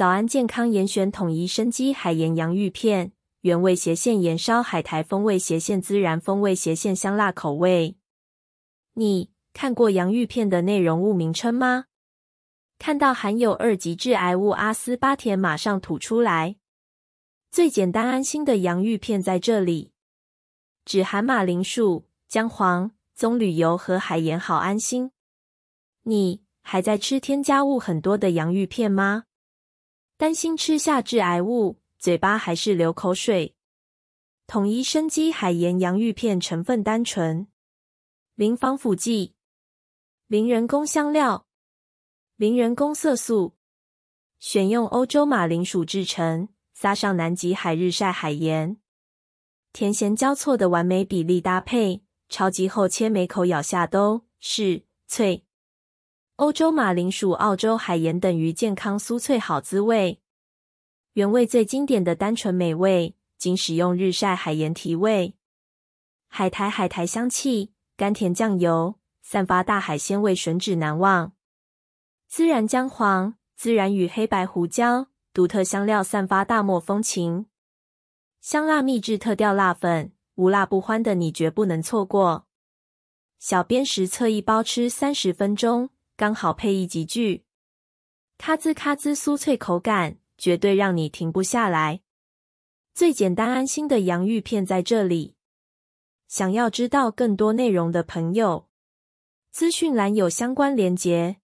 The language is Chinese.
早安健康严选统一生机海盐洋芋片原味斜线盐烧海苔风味斜线孜然风味斜线香辣口味。你看过洋芋片的内容物名称吗？看到含有二级致癌物阿斯巴甜，马上吐出来。最简单安心的洋芋片在这里，只含马铃薯、姜黄、棕榈油和海盐，好安心。你还在吃添加物很多的洋芋片吗？担心吃下致癌物，嘴巴还是流口水。统一生机海盐洋芋片成分单纯，零防腐剂，零人工香料，零人工色素，选用欧洲马铃薯制成，撒上南极海日晒海盐，甜咸交错的完美比例搭配，超级厚切，每口咬下都是脆。欧洲马铃薯、澳洲海盐等于健康酥脆好滋味，原味最经典的单纯美味，仅使用日晒海盐提味，海苔海苔香气，甘甜酱油散发大海鲜味，吮指难忘。孜然姜黄、孜然与黑白胡椒独特香料散发大漠风情，香辣秘制特调辣粉，无辣不欢的你绝不能错过。小编实测一包吃三十分钟。刚好配一几句，咔滋咔滋酥脆，口感绝对让你停不下来。最简单安心的洋芋片在这里。想要知道更多内容的朋友，资讯栏有相关链接。